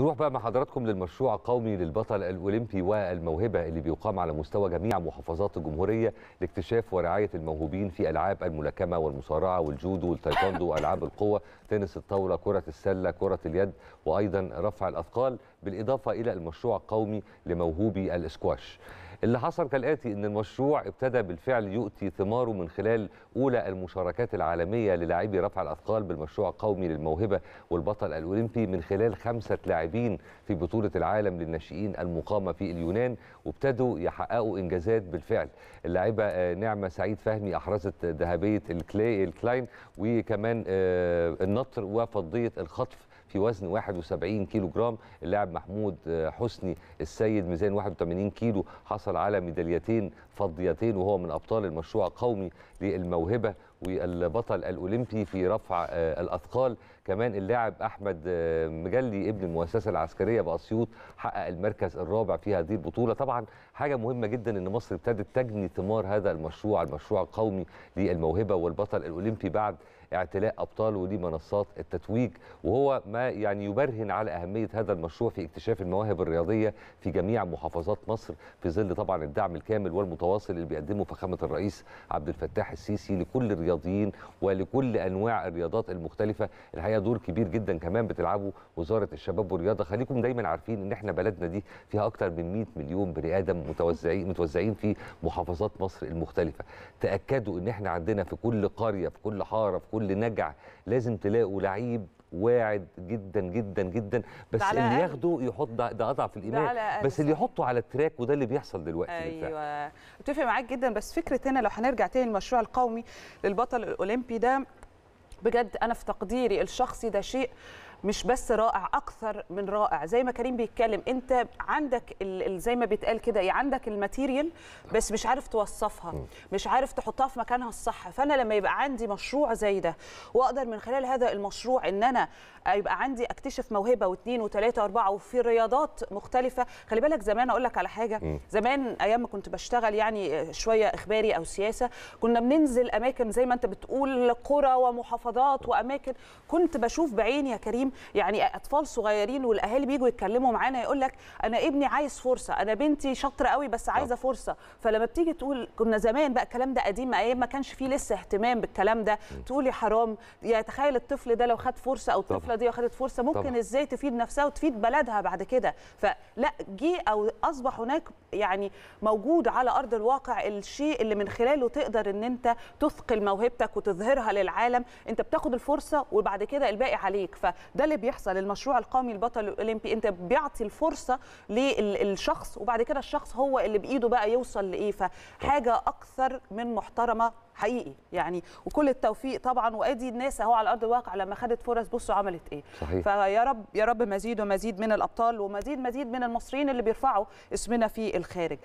نروح بقى مع حضراتكم للمشروع القومي للبطل الاولمبي والموهبه اللي بيقام على مستوى جميع محافظات الجمهوريه لاكتشاف ورعايه الموهوبين في العاب الملاكمه والمصارعه والجودو والتايكوندو والعاب القوه تنس الطاوله كره السله كره اليد وايضا رفع الاثقال بالاضافه الى المشروع القومي لموهوبي الاسكواش اللي حصل كالاتي ان المشروع ابتدى بالفعل يؤتي ثماره من خلال اولى المشاركات العالميه للاعبي رفع الاثقال بالمشروع القومي للموهبه والبطل الاولمبي من خلال خمسه لاعبين في بطوله العالم للناشئين المقامه في اليونان وابتدوا يحققوا انجازات بالفعل اللاعبه آه، نعمه سعيد فهمي احرزت ذهبيه الكلاي الكلاين وكمان آه، النطر وفضيه الخطف في وزن 71 كيلو جرام اللاعب محمود آه، حسني السيد ميزان 81 كيلو حصل على ميداليتين فضيتين وهو من ابطال المشروع القومي للموهبه والبطل الاولمبي في رفع آه، الاثقال كمان اللاعب احمد آه، مجلي ابن المؤسسه العسكريه باسيوط حقق المركز الرابع في هذه البطوله طبعا حاجه مهمه جدا ان مصر ابتدت تجني ثمار هذا المشروع المشروع القومي للموهبه والبطل الاولمبي بعد اعتلاء ابطاله لمنصات التتويج وهو ما يعني يبرهن على اهميه هذا المشروع في اكتشاف المواهب الرياضيه في جميع محافظات مصر في ظل طبعا الدعم الكامل والمتواصل اللي بيقدمه فخامه الرئيس عبد الفتاح السيسي لكل الرياضة الرياضيين ولكل انواع الرياضات المختلفه الحقيقه دور كبير جدا كمان بتلعبه وزاره الشباب والرياضه خليكم دايما عارفين ان احنا بلدنا دي فيها اكتر من 100 مليون بني ادم متوزعين متوزعين في محافظات مصر المختلفه تاكدوا ان احنا عندنا في كل قريه في كل حاره في كل نجع لازم تلاقوا لعيب واعد جدا جدا جدا بس اللي ياخده يحط ده ده اضعف الايمان بس اللي يحطه على التراك وده اللي بيحصل دلوقتي ايوه اتفق معاك جدا بس فكره هنا لو هنرجع تاني للمشروع القومي للبطل الاولمبي ده بجد انا في تقديري الشخصي ده شيء مش بس رائع اكثر من رائع زي ما كريم بيتكلم انت عندك زي ما بيتقال كده ايه عندك الماتيريال بس مش عارف توصفها مش عارف تحطها في مكانها الصح فانا لما يبقى عندي مشروع زي ده واقدر من خلال هذا المشروع ان انا يبقى عندي اكتشف موهبه واثنين وثلاثه واربعه وفي رياضات مختلفه خلي بالك زمان اقول لك على حاجه زمان ايام ما كنت بشتغل يعني آه، شويه اخباري او سياسه كنا بننزل اماكن زي ما انت بتقول قرى ومحافظات واماكن كنت بشوف بعيني يا كريم يعني اطفال صغيرين والاهالي بييجوا يتكلموا معانا يقول لك انا ابني عايز فرصه انا بنتي شاطره قوي بس آه. عايزه فرصه فلما بتيجي تقول كنا زمان بقى الكلام ده قديم ايام ما كانش فيه لسه اهتمام بالكلام ده تقول يا حرام يا تخيل الطفل ده لو خد فرصه او الطفله دي لو خدت فرصه ممكن طبعا. ازاي تفيد نفسها وتفيد بلدها بعد كده فلا جه او اصبح هناك يعني موجود على ارض الواقع الشيء اللي من خلاله تقدر ان انت تثقل موهبتك وتظهرها للعالم انت بتاخد الفرصه وبعد كده الباقي عليك فده ده اللي بيحصل المشروع القومي البطل الاولمبي انت بيعطي الفرصه للشخص وبعد كده الشخص هو اللي بايده بقى يوصل لايه فحاجه اكثر من محترمه حقيقي يعني وكل التوفيق طبعا وادي الناس اهو على ارض الواقع لما خدت فرص بصوا عملت ايه صحيح. فيا رب يا رب مزيد ومزيد من الابطال ومزيد مزيد من المصريين اللي بيرفعوا اسمنا في الخارج